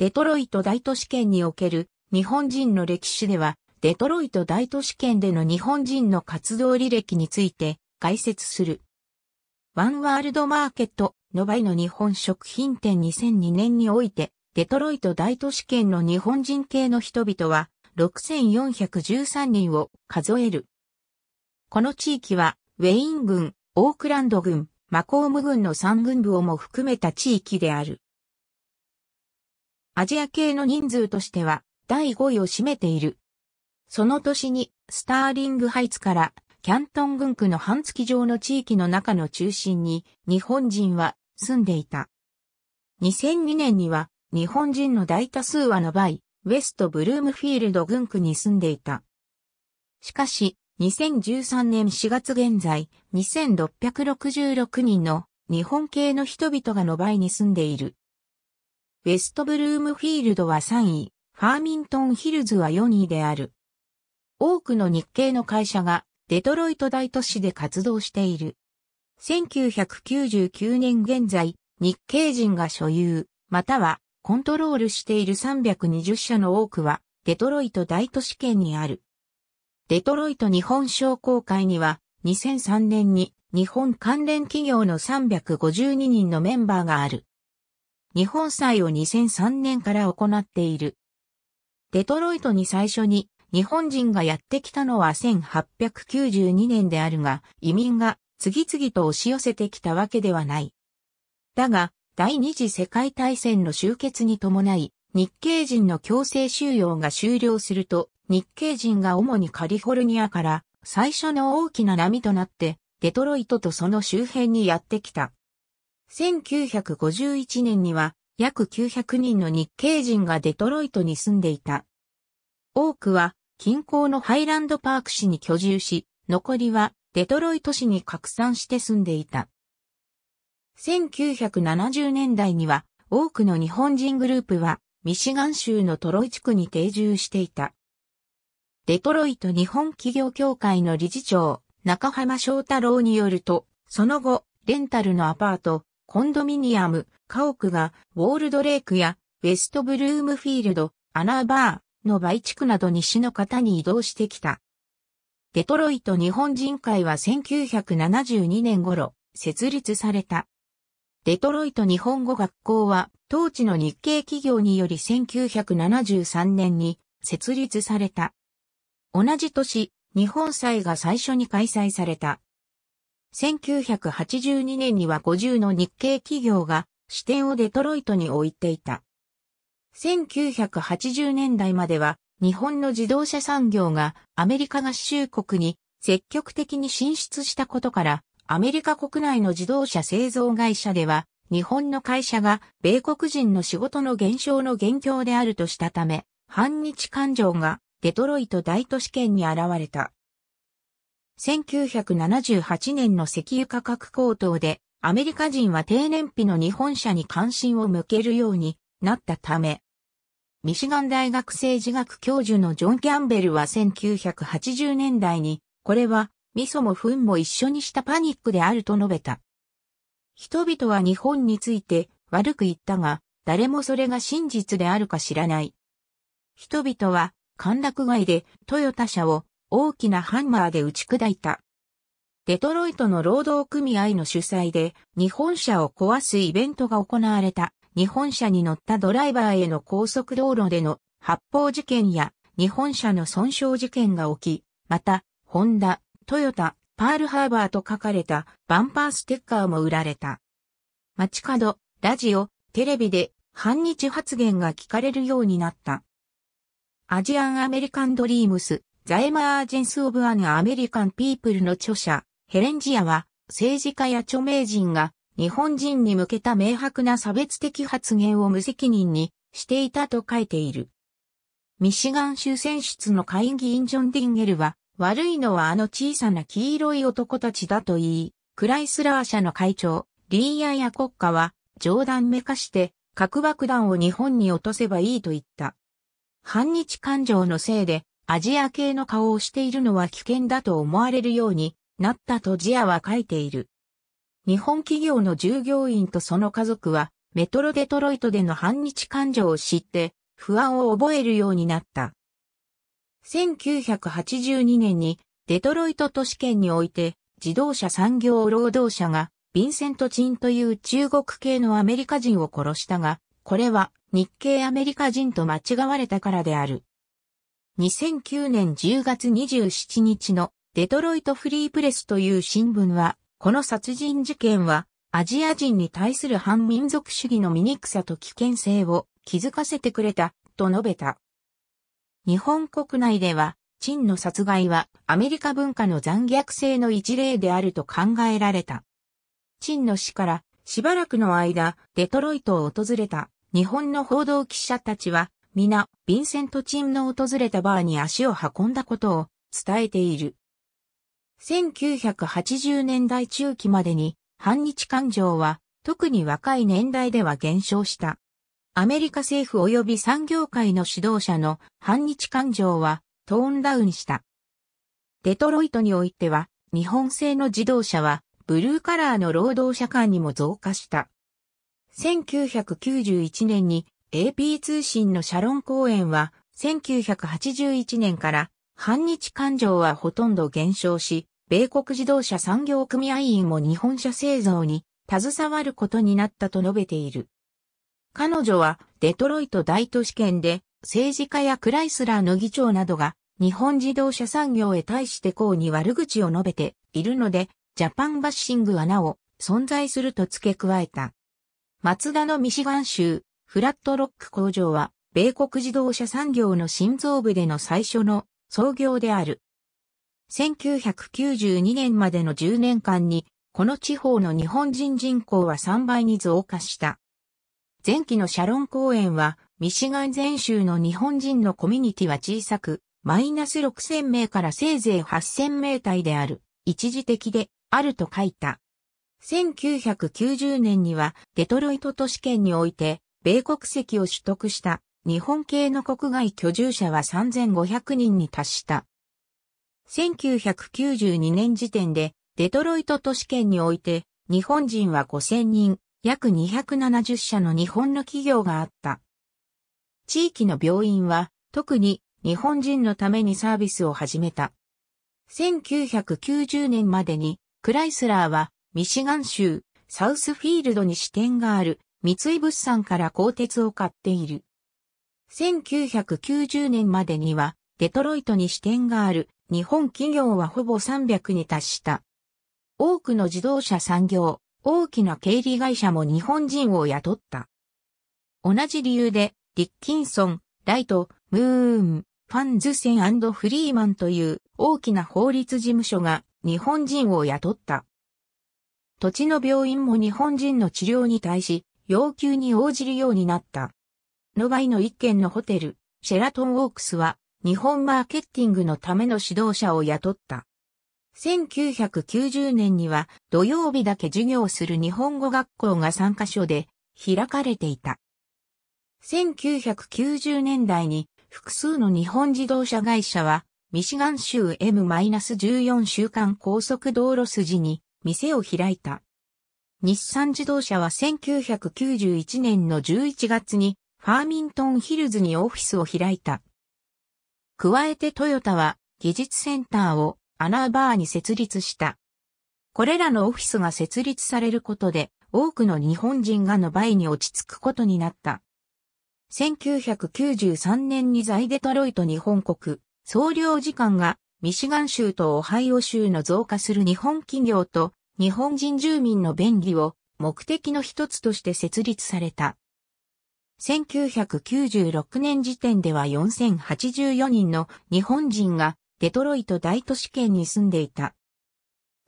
デトロイト大都市圏における日本人の歴史では、デトロイト大都市圏での日本人の活動履歴について解説する。ワンワールドマーケットの場合の日本食品店2002年において、デトロイト大都市圏の日本人系の人々は6413人を数える。この地域は、ウェイン郡、オークランド郡、マコーム郡の3郡部をも含めた地域である。アジア系の人数としては第5位を占めている。その年にスターリングハイツからキャントン群区の半月状の地域の中の中心に日本人は住んでいた。2002年には日本人の大多数はの倍、ウェストブルームフィールド群区に住んでいた。しかし、2013年4月現在、2666人の日本系の人々がの倍に住んでいる。ウェストブルームフィールドは3位、ファーミントンヒルズは4位である。多くの日系の会社がデトロイト大都市で活動している。1999年現在、日系人が所有、またはコントロールしている320社の多くは、デトロイト大都市圏にある。デトロイト日本商工会には、2003年に日本関連企業の352人のメンバーがある。日本祭を2003年から行っている。デトロイトに最初に日本人がやってきたのは1892年であるが、移民が次々と押し寄せてきたわけではない。だが、第二次世界大戦の終結に伴い、日系人の強制収容が終了すると、日系人が主にカリフォルニアから最初の大きな波となって、デトロイトとその周辺にやってきた。1951年には約900人の日系人がデトロイトに住んでいた。多くは近郊のハイランドパーク市に居住し、残りはデトロイト市に拡散して住んでいた。1970年代には多くの日本人グループはミシガン州のトロイ地区に定住していた。デトロイト日本企業協会の理事長、中浜翔太郎によると、その後、レンタルのアパート、コンドミニアム、家屋が、ウォールドレイクや、ウェストブルームフィールド、アナーバーのバイ地区など西の方に移動してきた。デトロイト日本人会は1972年頃、設立された。デトロイト日本語学校は、当地の日系企業により1973年に設立された。同じ年、日本祭が最初に開催された。1982年には50の日系企業が支店をデトロイトに置いていた。1980年代までは日本の自動車産業がアメリカ合衆国に積極的に進出したことからアメリカ国内の自動車製造会社では日本の会社が米国人の仕事の減少の元凶であるとしたため反日感情がデトロイト大都市圏に現れた。1978年の石油価格高騰で、アメリカ人は低燃費の日本車に関心を向けるようになったため、ミシガン大学政治学教授のジョン・キャンベルは1980年代に、これは味噌も糞も一緒にしたパニックであると述べた。人々は日本について悪く言ったが、誰もそれが真実であるか知らない。人々は、歓楽街でトヨタ車を大きなハンマーで打ち砕いた。デトロイトの労働組合の主催で日本車を壊すイベントが行われた日本車に乗ったドライバーへの高速道路での発砲事件や日本車の損傷事件が起き、また、ホンダ、トヨタ、パールハーバーと書かれたバンパーステッカーも売られた。街角、ラジオ、テレビで反日発言が聞かれるようになった。アジアンアメリカンドリームス、ザ・エマージェンス・オブ・アン・アメリカン・ピープルの著者、ヘレンジアは、政治家や著名人が、日本人に向けた明白な差別的発言を無責任にしていたと書いている。ミシガン州選出の会議員ジョン・ディンゲルは、悪いのはあの小さな黄色い男たちだと言い、クライスラー社の会長、リーヤや国家は、冗談めかして、核爆弾を日本に落とせばいいと言った。反日感情のせいで、アジア系の顔をしているのは危険だと思われるようになったとジアは書いている。日本企業の従業員とその家族は、メトロデトロイトでの反日感情を知って、不安を覚えるようになった。1982年に、デトロイト都市圏において、自動車産業労働者が、ヴィンセント・チンという中国系のアメリカ人を殺したが、これは日系アメリカ人と間違われたからである。2009年10月27日のデトロイトフリープレスという新聞は、この殺人事件はアジア人に対する反民族主義の醜さと危険性を気づかせてくれた、と述べた。日本国内では、陳の殺害はアメリカ文化の残虐性の一例であると考えられた。陳の死からしばらくの間、デトロイトを訪れた日本の報道記者たちは、皆、ヴィンセント・チンの訪れたバーに足を運んだことを伝えている。1980年代中期までに反日感情は特に若い年代では減少した。アメリカ政府及び産業界の指導者の反日感情はトーンダウンした。デトロイトにおいては日本製の自動車はブルーカラーの労働者間にも増加した。1991年に AP 通信のシャロン公演は、1981年から反日感情はほとんど減少し、米国自動車産業組合員も日本車製造に携わることになったと述べている。彼女はデトロイト大都市圏で政治家やクライスラーの議長などが日本自動車産業へ対してこうに悪口を述べているので、ジャパンバッシングはなお存在すると付け加えた。マツダのミシガン州フラットロック工場は、米国自動車産業の心臓部での最初の創業である。1992年までの10年間に、この地方の日本人人口は3倍に増加した。前期のシャロン公園は、ミシガン全州の日本人のコミュニティは小さく、マイナス6000名からせいぜい8000名体である、一時的であると書いた。1990年にはデトロイト都市圏において米国籍を取得した日本系の国外居住者は3500人に達した。1992年時点でデトロイト都市圏において日本人は5000人、約270社の日本の企業があった。地域の病院は特に日本人のためにサービスを始めた。1990年までにクライスラーはミシガン州サウスフィールドに支店がある三井物産から鋼鉄を買っている。1990年までには、デトロイトに支店がある日本企業はほぼ300に達した。多くの自動車産業、大きな経理会社も日本人を雇った。同じ理由で、ディッキンソン、ライト、ムーン、ファンズセンフリーマンという大きな法律事務所が日本人を雇った。土地の病院も日本人の治療に対し、要求に応じるようになった。野外の一軒のホテル、シェラトンウォークスは、日本マーケティングのための指導者を雇った。1990年には土曜日だけ授業する日本語学校が3カ所で開かれていた。1990年代に複数の日本自動車会社はミシガン州 M-14 週間高速道路筋に店を開いた。日産自動車は1991年の11月にファーミントンヒルズにオフィスを開いた。加えてトヨタは技術センターをアナーバーに設立した。これらのオフィスが設立されることで多くの日本人がの倍に落ち着くことになった。1993年に在デトロイト日本国、総領時間がミシガン州とオハイオ州の増加する日本企業と日本人住民の便利を目的の一つとして設立された。1996年時点では4084人の日本人がデトロイト大都市圏に住んでいた。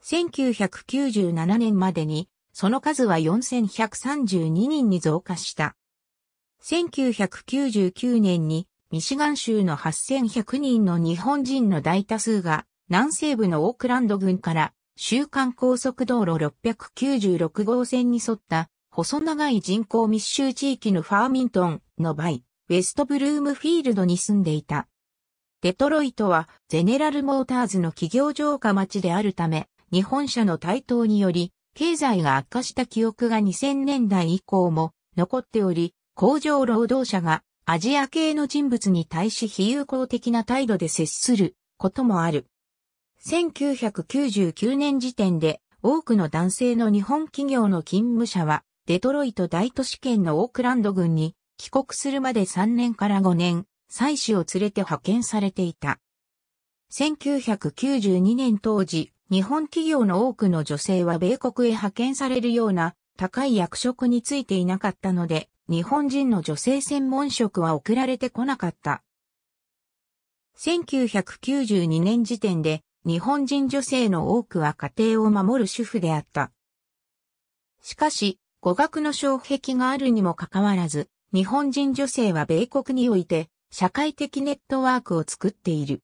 1997年までにその数は4132人に増加した。1999年にミシガン州の8100人の日本人の大多数が南西部のオークランド郡から週間高速道路696号線に沿った細長い人口密集地域のファーミントンの倍、ウェストブルームフィールドに住んでいた。デトロイトはゼネラルモーターズの企業城下町であるため、日本車の台頭により、経済が悪化した記憶が2000年代以降も残っており、工場労働者がアジア系の人物に対し非友好的な態度で接することもある。1999年時点で多くの男性の日本企業の勤務者はデトロイト大都市圏のオークランド郡に帰国するまで3年から5年、妻子を連れて派遣されていた。1992年当時、日本企業の多くの女性は米国へ派遣されるような高い役職についていなかったので、日本人の女性専門職は送られてこなかった。1992年時点で日本人女性の多くは家庭を守る主婦であった。しかし、語学の障壁があるにもかかわらず、日本人女性は米国において社会的ネットワークを作っている。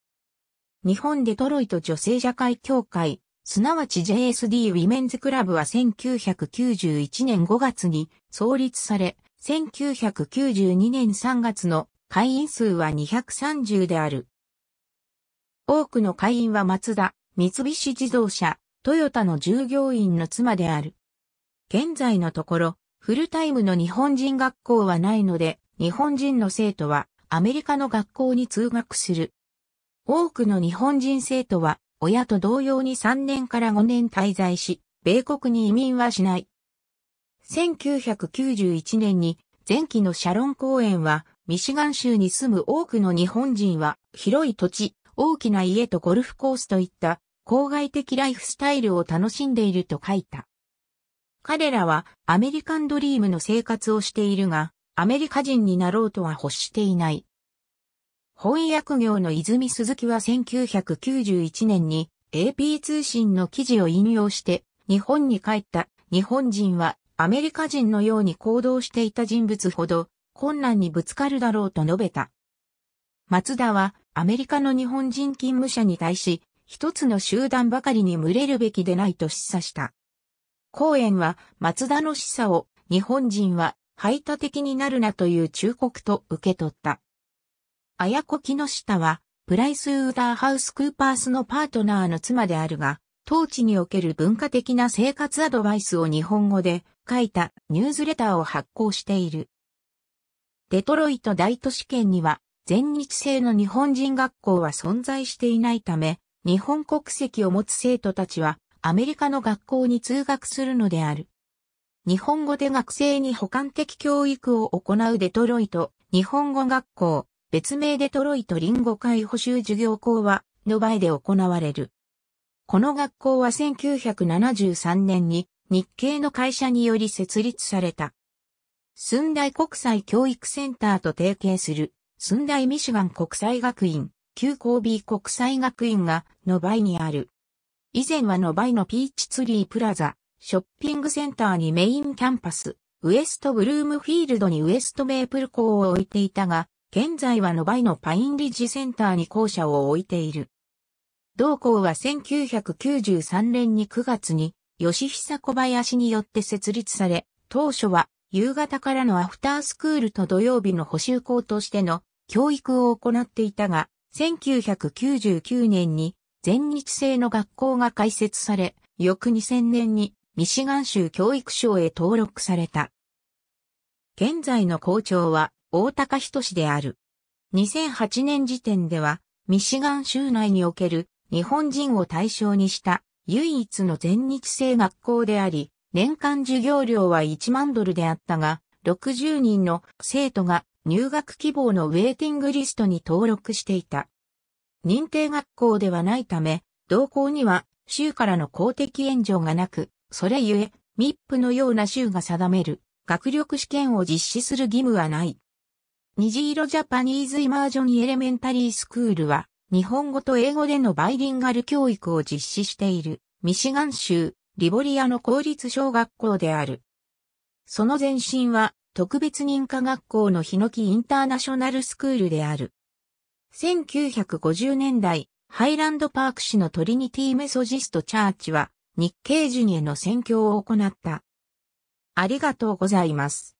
日本デトロイト女性社会協会、すなわち JSD ウィメンズクラブは1991年5月に創立され、1992年3月の会員数は230である。多くの会員は松田、三菱自動車、トヨタの従業員の妻である。現在のところ、フルタイムの日本人学校はないので、日本人の生徒はアメリカの学校に通学する。多くの日本人生徒は親と同様に3年から5年滞在し、米国に移民はしない。1991年に前期のシャロン公園はミシガン州に住む多くの日本人は広い土地、大きな家とゴルフコースといった郊外的ライフスタイルを楽しんでいると書いた。彼らはアメリカンドリームの生活をしているが、アメリカ人になろうとは欲していない。翻訳業の泉鈴木は1991年に AP 通信の記事を引用して日本に帰った日本人はアメリカ人のように行動していた人物ほど困難にぶつかるだろうと述べた。松田はアメリカの日本人勤務者に対し、一つの集団ばかりに群れるべきでないと示唆した。公園は松田の示唆を日本人は排他的になるなという忠告と受け取った。綾子木下はプライスウーダーハウスクーパースのパートナーの妻であるが、当地における文化的な生活アドバイスを日本語で書いたニュースレターを発行している。デトロイト大都市圏には全日制の日本人学校は存在していないため、日本国籍を持つ生徒たちはアメリカの学校に通学するのである。日本語で学生に補完的教育を行うデトロイト、日本語学校、別名デトロイトンゴ会補修授業校は、の場合で行われる。この学校は1973年に日系の会社により設立された。寸大国際教育センターと提携する寸大ミシガン国際学院、旧コービー国際学院がノバイにある。以前はノバイのピーチツリープラザ、ショッピングセンターにメインキャンパス、ウエストブルームフィールドにウエストメープル校を置いていたが、現在はノバイのパインリッジセンターに校舎を置いている。同校は1993年に9月に、吉久小林によって設立され、当初は夕方からのアフタースクールと土曜日の補修校としての教育を行っていたが、1999年に全日制の学校が開設され、翌2000年にミシガン州教育省へ登録された。現在の校長は大高仁である。2008年時点では、ミシガン州内における日本人を対象にした唯一の全日制学校であり、年間授業料は1万ドルであったが、60人の生徒が入学希望のウェイティングリストに登録していた。認定学校ではないため、同校には州からの公的援助がなく、それゆえ、ミップのような州が定める学力試験を実施する義務はない。虹色ジャパニーズイマージョンエレメンタリースクールは、日本語と英語でのバイリンガル教育を実施している、ミシガン州、リボリアの公立小学校である。その前身は、特別認可学校のヒノキインターナショナルスクールである。1950年代、ハイランドパーク市のトリニティメソジストチャーチは日系人への宣教を行った。ありがとうございます。